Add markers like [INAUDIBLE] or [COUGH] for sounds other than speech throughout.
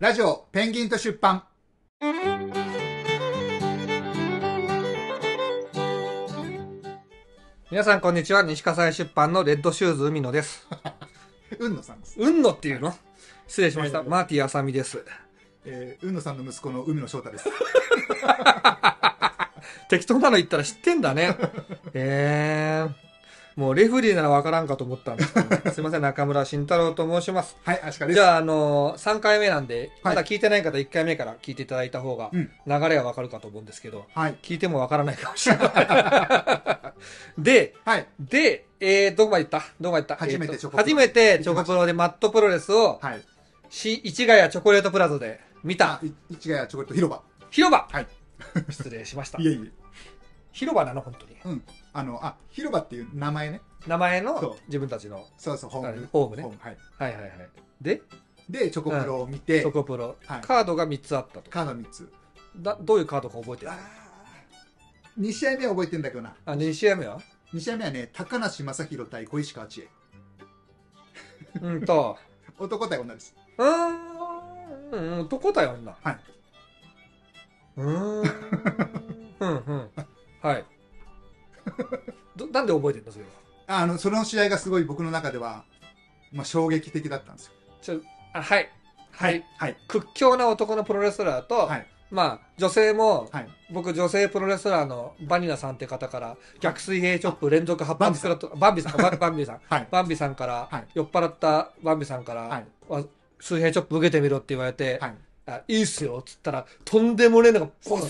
ラジオペンギンと出版皆さんこんにちは西葛西出版のレッドシューズ海野ですうんのさんですうんのっていうの失礼しました、えー、マーティーあさみですえー、うんのさんの息子の海野翔太です [LAUGHS] 適当なの言ったら知ってんだねええーもうレフリーならわからんかと思ったんですけど、[LAUGHS] すいません、中村慎太郎と申します。はい、アシです。じゃあ、あのー、3回目なんで、まだ聞いてない方、1回目から聞いていただいた方が、流れはわかるかと思うんですけど、はい、聞いてもわからないかもしれない。[LAUGHS] で、はい、で、えー、どこまで行ったどこまで行った初めてチョコプロ。初めてチョコプロでマットプロレスを、はい、市ヶ谷チョコレートプラザで見た。市ヶ谷チョコレート広場。広場はい。失礼しました。[LAUGHS] いえいえ。広場なの、本当に。うん。あのあ広場っていう名前ね名前そのう自分たちのそうそうホームホームねはい、はいはいででチョコプロを見て、チョコプロ、はいカードが3つあったとカード3つどういうカードか覚えてるあ2試合目は覚えてんだけどなあ2試合目は2試合目はね高梨正宏対小石川千恵うんと [LAUGHS] 男対女ですうんうん男対女はい。うんうんうんはいなんで覚えてんのそれはあのその試合がすごい僕の中では、まあ、衝撃的だったんですよちょあはいはい、はい、屈強な男のプロレスラーと、はい、まあ女性も、はい、僕女性プロレスラーのバニラさんって方から逆水平チョップ連続発発食らとバンビさんバンビさん、バンビさんから、はい、酔っ払ったバンビさんから、はい、水平チョップ受けてみろって言われて、はい、あいいっすよっつったらとんでもねえのがポスン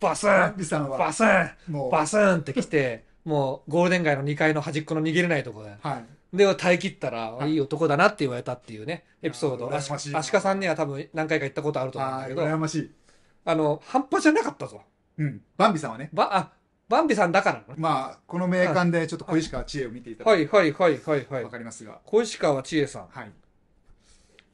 バスンビさんはバサンもうバサンって来て、[LAUGHS] もうゴールデン街の2階の端っこの逃げれないとこで。はい。で、耐え切ったら、いい男だなって言われたっていうね、エピソード。あし足利さんには多分何回か行ったことあると思うんだけど。羨ましい。あの、半端じゃなかったぞ。うん。バンビさんはね。ば、あ、バンビさんだから、ね、まあ、この名鑑でちょっと小石川千恵を見ていただいて。はいはいはいはいはい。わかりますが。小石川千恵さん。はい。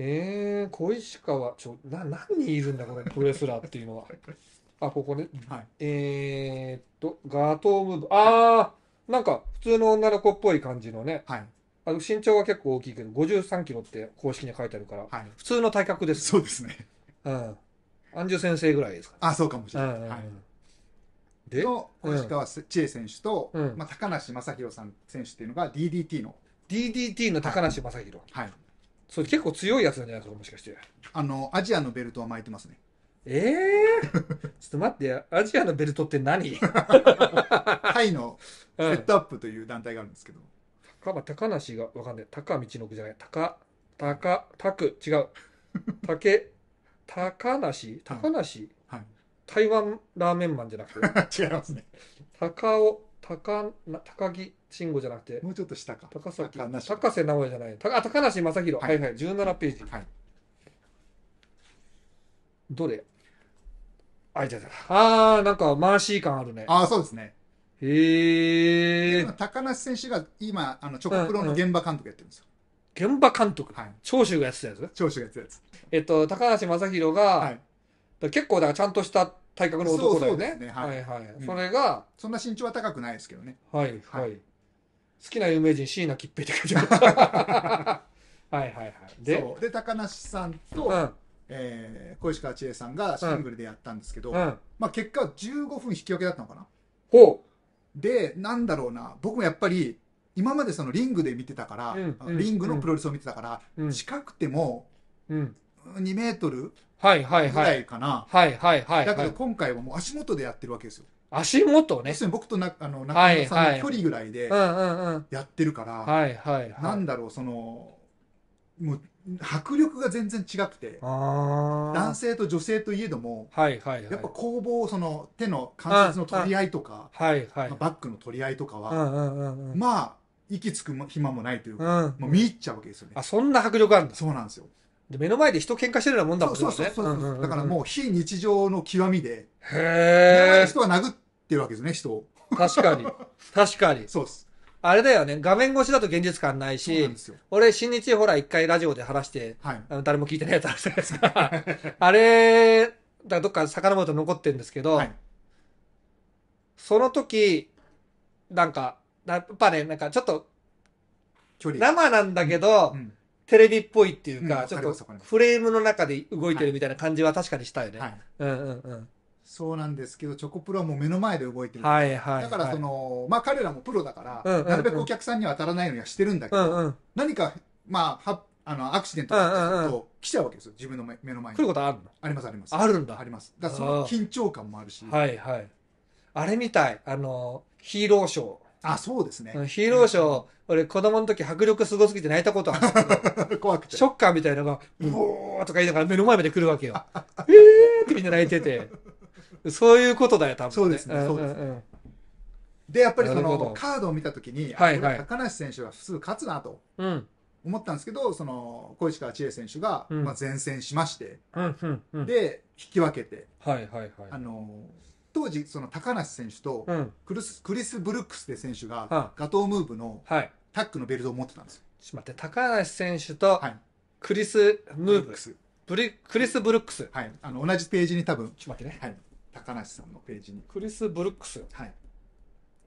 ええー、小石川、ちょ、な、何人いるんだこれ、プレスラーっていうのは。[LAUGHS] あ、ここね。はい。えー、っと、ガトーム部。あー、なんか、普通の女の子っぽい感じのね。はい。あの身長は結構大きいけど、53キロって公式に書いてあるから、はい。普通の体格です。そうですね。うん。安住先生ぐらいですかあ、そうかもしれない。はい。で、と、石ん川千恵選手と、うんまあ、高梨正宏さん選手っていうのが DDT の、DDT の高梨正宏。はい。それ結構強いやつなんじゃないですか、もしかして。あの、アジアのベルトは巻いてますね。ええー、[LAUGHS] ちょっと待って、アジアのベルトって何 [LAUGHS] タイのセットアップという団体があるんですけど。高、ま高梨がわかんない。高道の奥じゃない。高、高、拓、違う。竹、高梨高梨、はい、台湾ラーメンマンじゃなくて。[LAUGHS] 違いますね。高尾、高、高木慎吾じゃなくて。もうちょっと下か。高崎、高瀬直哉じゃない。高高梨正宏、はい。はいはい。17ページ。はい。どれあいたいた。あー、なんか、マーシー感あるね。ああ、そうですね。へえ。高梨選手が今、あの、チョコプロの現場監督やってるんですよ。現場監督はい。長州がやってたやつ長州がやってたやつ。えっと、高梨正宏が、はい。結構、だからちゃんとした体格の男だよそうそうですねははいはい。それが、そんな身長は高くないですけどね。はいはい。好きな有名人、椎名桔平って書いてある。[LAUGHS] はいはいはい。で、で、高梨さんと、うん。えー、小石川千恵さんがシングルでやったんですけど、うんまあ、結果15分引き分けだったのかな。ほうで、なんだろうな、僕もやっぱり、今までそのリングで見てたから、うんリングのプロレスを見てたから、うん近くても2メートルいはいぐはらい。いかな。はいはいはい。だけど今回はもう足元でやってるわけですよ。足元ね要す。るに僕となあの中村さんの距離ぐらいでやってるから、はいはい。なんだろう、その、もう迫力が全然違くて男性と女性といえども、はいはいはい、やっぱ攻防その手の関節の取り合いとか、はいはい、バックの取り合いとかは、うんうんうん、まあ息つく暇もないというか、うん、もう見入っちゃうわけですよねあそんな迫力あるんだそうなんですよで目の前で人喧嘩してるようなもんだもんねそうそうそうそう,、うんうんうん、だからもう非日常の極みでへえ人が殴ってるわけですね人を確かに確かに [LAUGHS] そうですあれだよね、画面越しだと現実感ないし、俺、新日ほら一回ラジオで話して、はい、あの誰も聞いてないやつあるじゃないですか。[LAUGHS] あれ、だかどっか魚ると残ってるんですけど、はい、その時、なんか、やっぱね、なんかちょっと、生なんだけど、うんうん、テレビっぽいっていうか、うん、ちょっとフレームの中で動いてるみたいな感じは確かにしたよね。はい、うんうんうん。そうなんですけど、チョコプロはもう目の前で動いてる。はいはい、はい、だからその、まあ彼らもプロだから、なるべくお客さんには当たらないようにはしてるんだけど、うんうん、何か、まあ、はあの、アクシデントがあると、来ちゃうわけですよ、自分の目の前に。来ることあるのありますあります。あるんだ。あります。だからその緊張感もあるし。はいはい。あれみたい、あの、ヒーローショー。あ、そうですね。ヒーローショー、う俺子供の時迫力すごすぎて泣いたことある [LAUGHS] 怖くて。ショッカーみたいなのが、ブ、うん、ーとか言いながら目の前まで来るわけよ。[LAUGHS] えーってみんな泣いてて。そういうことだよ、多分、ね。そうですね。そうです、ね。うんうんで、やっぱりそのカードを見たときに、はいはい、高梨選手は普通勝つなと思ったんですけど、うん、その小石川千恵選手が、うん、まあ、前線しまして、うんうん、で、引き分けて、はいはいはい、あの当時、その高梨選手とクリス、クリス・ブルックスで選手が、ガトームーブのタックのベルトを持ってたんですよ。はい、って、高梨選手とはい、クリス・ムーブ、はい、ブリクリス・ブルックス。はい、あの同じページに多分。ちょっと待ってね。はい高梨さんのページに。クリス・ブルックス。はい。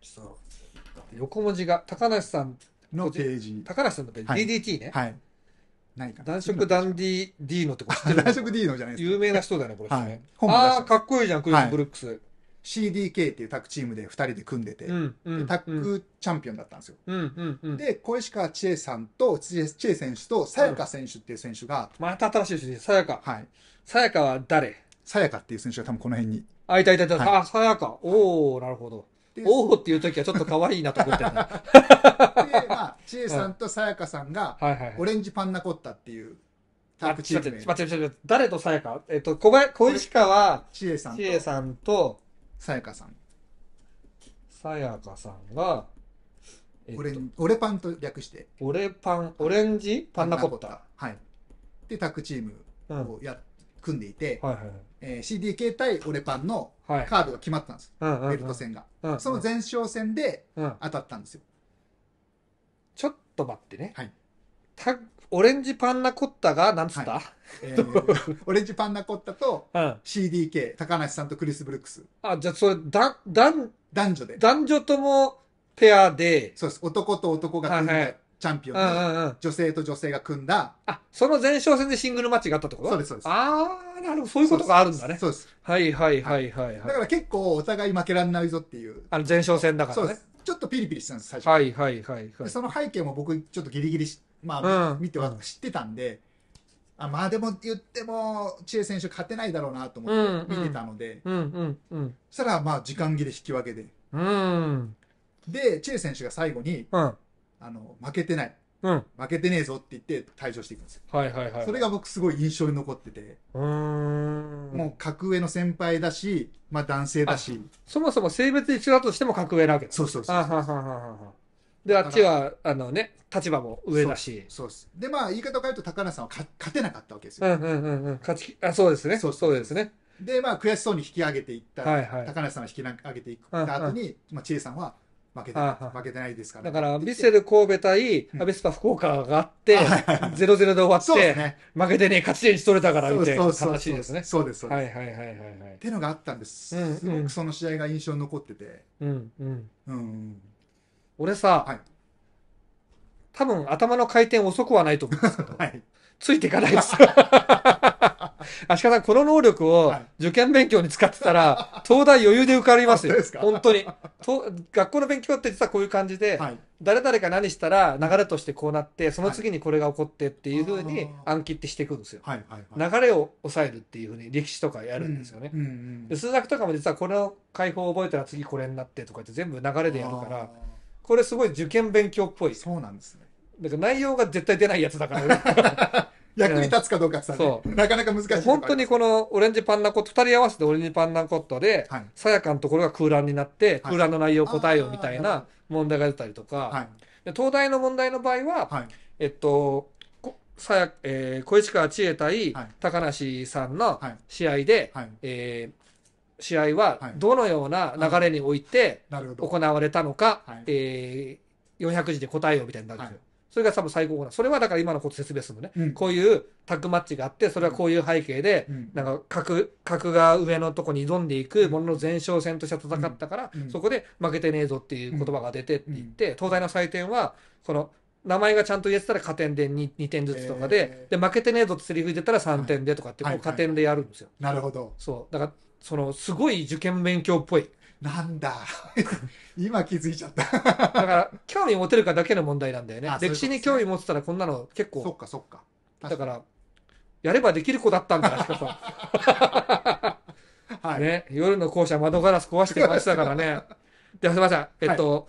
ちょ横文字が、高梨さんのページ。高梨さんのページ、はい、DDT ね。はい。ないか男色ダンディディーノってこと男色ディーノじゃないですか。有名な人だね、これ、はい、ああ、かっこいいじゃん、クリス・ブルックス。はい CDK っていうタッグチームで2人で組んでて、うんうん、タッグチャンピオンだったんですよ。うんうん、で、小石川千恵さんと、千恵千恵選手と、さやか選手っていう選手が、また新しい選手、さやか。はい。さやかは誰さやかっていう選手が多分この辺にあ、いたいたいた。はい、あ、さやか。おおなるほど。おおっていう時はちょっと可愛いなと思ってた。[LAUGHS] で、まあ、ちえさんとさやかさんが、オレンジパンナコッタっていうタッグチーム名。待って待って、誰とさやかえっと、小林、小石川、ちえさん。ちえさんと、さやかさん。さやかさんが、えっと、オレパンと略して。オレパン、オレンジパンナコッタ。はい。で、タッグチームをや、組んでいて、はいはい。えー、CDK 対オレパンのカードが決まったんです、はい、ベルト戦が、うんうん、その前哨戦で当たったんですよ、ちょっと待ってね、はい、オレンジパンナコッタが何つった、はいえー、[LAUGHS] オレンジパンナコッタと CDK、高梨さんとクリス・ブルックスあじゃあそれだだん男女で男女ともペアでそうです男と男が組んで、はいはい、チャンピオンで、女性と女性が組んだ。あ、その前哨戦でシングルマッチがあったってことそうです、そうです。ああ、なるほど、そういうことがあるんだね。そうです。はいはいはいはい。だから結構お互い負けられないぞっていう。あの前哨戦だからね。そうです。ちょっとピリピリしたんです、最初。はいはいはいその背景も僕、ちょっとギリギリまあ、うん、見ては知ってたんで、あまあでも言っても、知恵選手勝てないだろうなと思って見てたので、うんうんうん、そしたらまあ時間切れ引き分けで。うん、で、知恵選手が最後に、うんあの、負けてない。うん、負けてねえぞって言って退場していくんですよ。はいはいはい。それが僕すごい印象に残ってて。うん。もう格上の先輩だし、まあ男性だし。そもそも性別一緒だとしても格上なわけそうそうそうで、あっちは、あのね、立場も上だし。そうです。で、まあ、言い方を変えると、高梨さんは勝てなかったわけですよ。うんうんうんうん。勝ち、あ、そうですね。そうそうですね。で、まあ、悔しそうに引き上げていった、はいはい、高梨さんは引き上げていった後に、まあ、千恵さんは、負けて負けてないですから、ね、だから、ビッセル神戸対アベスパ福岡があって、0-0 [LAUGHS] で終わって、ね、負けてね、勝ち点取れたからみたいな話ですね。そうです、そうです。はいはいはいはい。っていうのがあったんです。すごくその試合が印象に残ってて。うんうん。うん。俺さ、はい、多分頭の回転遅くはないと思うんですけど、[LAUGHS] はい、ついていかないです。[LAUGHS] 足利さん、この能力を受験勉強に使ってたら、はい、東大余裕で受かりますよ。本当にと。学校の勉強って実はこういう感じで、はい、誰々が何したら流れとしてこうなって、その次にこれが起こってっていうふうに暗記ってしていくんですよ。はいはい、流れを抑えるっていうふうに歴史とかやるんですよね。うんうんうん、数学とかも実はこの解放を覚えたら次これになってとかって全部流れでやるから、これすごい受験勉強っぽい。そうなんですね。だから内容が絶対出ないやつだから、ね、[LAUGHS] 役に立つかどうかさ、ねうん、なかなか難しい。本当にこのオレンジパンナコット、二人合わせてオレンジパンナコットで、さやかのところが空欄になって、空欄の内容を答えようみたいな問題が出たりとか、はい、東大の問題の場合は、はい、えっと、さや、えー、小市川千恵対高梨さんの試合で、はい、えー試合はどのような流れにおいて行われたのか、はいはい、えー、400字で答えようみたいになるんですよ。はいそれが多分最高な。それはだから今のこと説明するのね、うん。こういうタッグマッチがあって、それはこういう背景で、うん、なんか格、格が上のとこに挑んでいくものの前哨戦として戦ったから、うん、そこで負けてねえぞっていう言葉が出てって言って、東大の採点は、この、名前がちゃんと言えてたら加点で 2, 2点ずつとかで、えー、で、負けてねえぞってセリフ出たら3点でとかって、こう加点でやるんですよ。はいはいはい、なるほど。そう。だから、その、すごい受験勉強っぽい。なんだ [LAUGHS] 今気づいちゃっただから興味持てるかだけの問題なんだよねああ歴史に興味持ってたらこんなの結構。そっかそっかだからやればできる子だったんだかさ、[LAUGHS] はい、ね、夜の校舎窓ガラス壊してましたからね [LAUGHS] ですみませんえっと、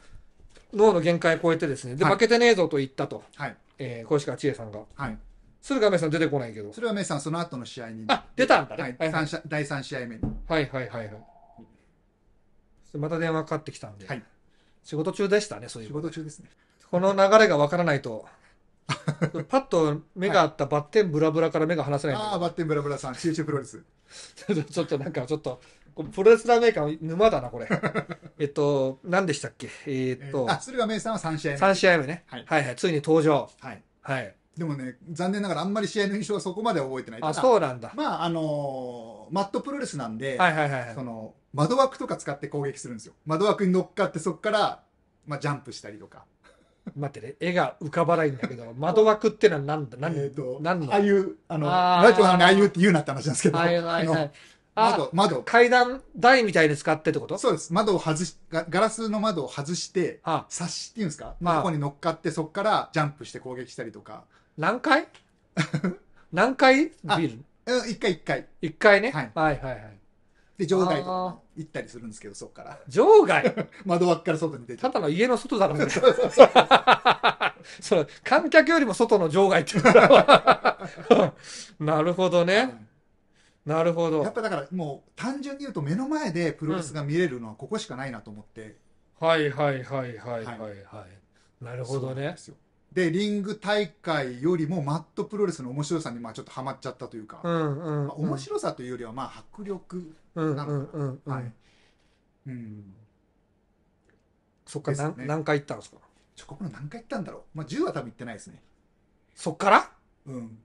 脳の限界を超えてですねで、負けてねえぞと言ったと、はいえー、小石川千恵さんがはい鶴亀さん出てこないけどそれはさんその後の試合にあ出たんだね、はい、はい第3試合三試合目にはいはいはいはいまた電話かかってきたんで、はい、仕事中でしたね、そういう。仕事中ですね。この流れがわからないと、[LAUGHS] パッと目があったバッテンブラブラから目が離せないああ、バッテンブラブラさん、集中プロレス。[LAUGHS] ちょっとなんか、ちょっと、プロレスラーメーカー沼だな、これ。[LAUGHS] えっと、何でしたっけえー、っと。えー、あ、駿河明さんは3試合目。3試合目ね、はい。はいはい、ついに登場。はい。はい。でもね、残念ながらあんまり試合の印象はそこまで覚えてない。あ、そうなんだ。まあ、あのーマットプロレスなんで、はいはいはい、その窓枠とか使って攻撃するんですよ窓枠に乗っかってそこから、まあ、ジャンプしたりとか待ってね絵が浮かばないんだけど [LAUGHS] 窓枠ってのは何だ何,、えーと、何のああいうあのラジオなにああいうって言うなって話なんですけど、はいはいはい、窓、窓。階段台みたいに使ってってことそうです。窓を外し、ガラスの窓を外して、ああ察しっていうんですかまあここに乗っかって、そこからジャンプして攻撃したりとか。何階何階 [LAUGHS] ビルうん、一回一回。一回ね。はいはいはいはい。で、場外とか行ったりするんですけど、そこから。場外 [LAUGHS] 窓枠から外に出て。ただの家の外だろ、みたいな。[LAUGHS] そう、観客よりも外の場外っていう [LAUGHS] なるほどね。なるほど。やっぱだからもう単純に言うと目の前でプロレスが見れるのはここしかないなと思って。はいはいはいはいはいはい。なるほどそうなんねで。すよでリング大会よりもマットプロレスの面白さにまあちょっとはまっちゃったというか、うんうんうんまあ、面白さというよりはまあ迫力なのかな、うんそっか、ね、何回行ったんですかチョコプロ何回行ったんだろう、まあ、10は多分行ってないですねそっからうん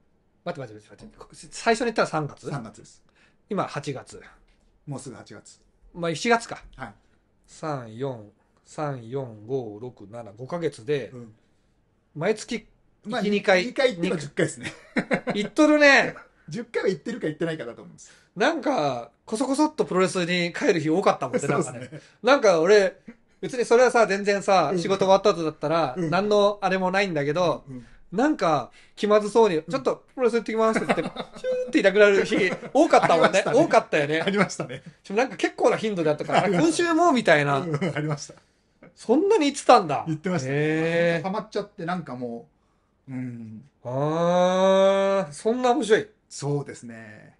待って待って待って待って最初に行ったら3月 ?3 月です今8月もうすぐ8月まあ7月かはい3434567 5か月で、うん毎月1、まあ、2回。2回って10回ですね。行 [LAUGHS] っとるね。10 [LAUGHS] 回は行ってるか行ってないかだと思うんです。なんか、こそこそっとプロレスに帰る日多かったもんね、[LAUGHS] なんかね。ねなんか俺、別にそれはさ、全然さ、仕事終わった後だったら、うん、何のあれもないんだけど、うん、なんか、気まずそうに、ちょっと、プロレス行ってきますって言って、シューっていなくなる日、多かったもんね。多かったよね。ありましたね。でもなんか結構な頻度であったから、今週もみたいな。ありました。そんなに言ってたんだ。言ってました、ね。ハマっちゃってなんかもう、うん。ああ、そんな面白い。そうですね。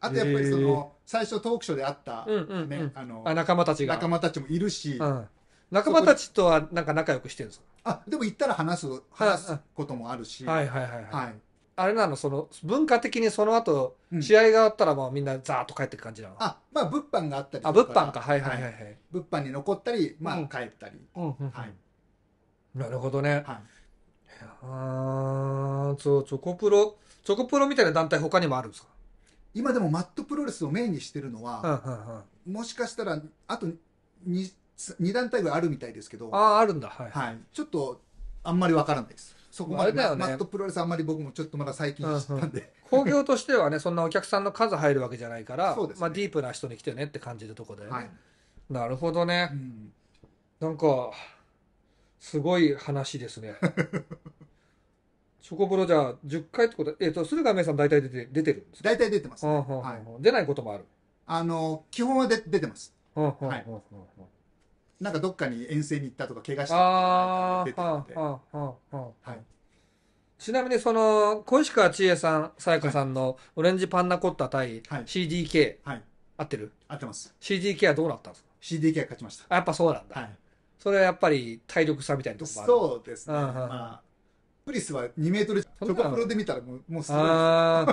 あとやっぱりその、最初トークショーで会った、ね、あのあ、仲間たちが。仲間たちもいるし、うん、仲間たちとはなんか仲良くしてるんですかあ、でも行ったら話す、話すこともあるし、はいはいはい、はい。はいあれなのその文化的にその後、試合が終わったらもうみんなザーッと帰ってく感じなのあまあ物販があったりあ物販かはいはいはい、はい、物販に残ったりまあ、帰ったり、うんうんはい、なるほどね、はい、あそうチョコプロチョコプロみたいな団体他にもあるんですか今でもマットプロレスをメインにしてるのは、んんん、もしかしたらあと 2, 2団体ぐらいあるみたいですけどあああるんだ、はい、はい、ちょっとあんまりわからないですそこまで、ね、マットプロレスあんまり僕もちょっとまだ最近知ったんで、興行としてはねそんなお客さんの数入るわけじゃないから、ね、まあ、ディープな人に来てねって感じるとこで、はい、なるほどね、うん、なんかすごい話ですねチョコプロじゃあ10回ってことは、えっ、ー、と、駿河明さん大体出て出てるんですか大体出てます、はい、出ないこともあるあの、基本はで出てます。はい、なんかどっかに遠征に行ったとか怪我したとか出てるあああちなみにその小石川千恵さんさやかさんのオレンジパンナコッタ対はい CDK、はい合ってる合ってます。CDK はどうなったんですか CDK が勝ちました。あやっぱそうなんだ、はい、それはやっぱり体力差みたいなとこもあるそうですね。うんまあ、プリスは2メートル、チそョコプロで見たらもうもうすごい。は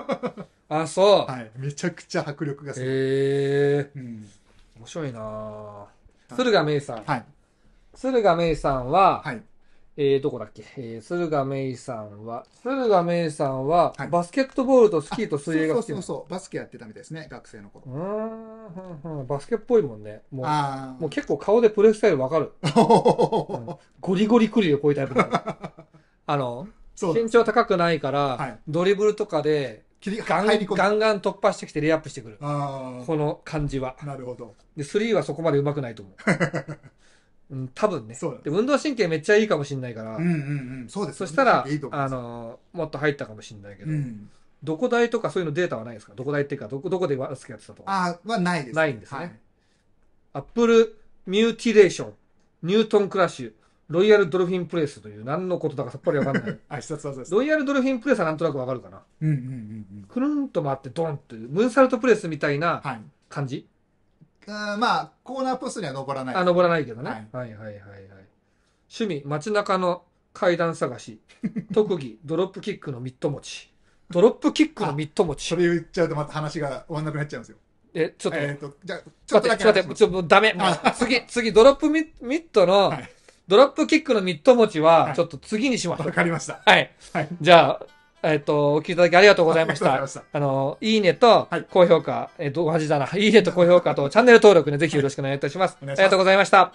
あ [LAUGHS] あそう、い、めちゃくちゃ迫力がすごい。へえうん面白いなあ駿河芽衣さん。はい。駿河芽衣さんは、はい。えー、どこだっけ、えー、駿河芽衣さんは、駿河芽衣さんは、はい、バスケットボールとスキーと水泳が好きそうそうそう、バスケやってたみたいですね、学生の頃。うん、バスケっぽいもんね。もう、もう結構顔でプレースタイルわかるうん。[LAUGHS] ゴリゴリクリをこういうタイプ [LAUGHS] あの、身長高くないから、はい、ドリブルとかで、切りガン入り込ガンガン突破してきてレイアップしてくる。この感じは。なるほど。で、3はそこまで上手くないと思う。[LAUGHS] うん、多分ね。そうで運動神経めっちゃいいかもしれないから。うんうんうん。そうです、そしたら、いいあのー、もっと入ったかもしれないけど。うん、どこ代とかそういうのデータはないですかどこ代っていうか、どこ、どこでバスケやってたとか。ああ、はないです、ね。ないんですね。アップルミューティレーション、ニュートンクラッシュ、ロイヤルドルフィンプレスという何のことだかさっぱりわかんない。[LAUGHS] あ、必殺技です。ロイヤルドルフィンプレスはなんとなくわかるかな。うんうんうん、くるんと回ってドンってムーンサルトプレスみたいな感じ、はい、まあ、コーナーポストには登らない。あ、登らないけどね。はい、はい、はいはいはいはい趣味、街中の階段探し。[LAUGHS] 特技、ドロップキックのミット持ち。ドロップキックのミット持ち。それ言っちゃうとまた話が終わんなくなっちゃうんですよ。え、ちょっと。えっ、と、じゃちょっとって、ちょっと待って、ちょっともうダメ。もう次、次、ドロップミットの、はいドロップキックのミット持ちは、ちょっと次にしましょう。わ、かりました。はい。はい、じゃあ、えっ、ー、と、お聞きいただきありがとうございました。ああの、いいねと高評価、はい、えっ、ー、と、同じだな。いいねと高評価とチャンネル登録ね、ぜひよろしくお願いいたします。ありがとうございました。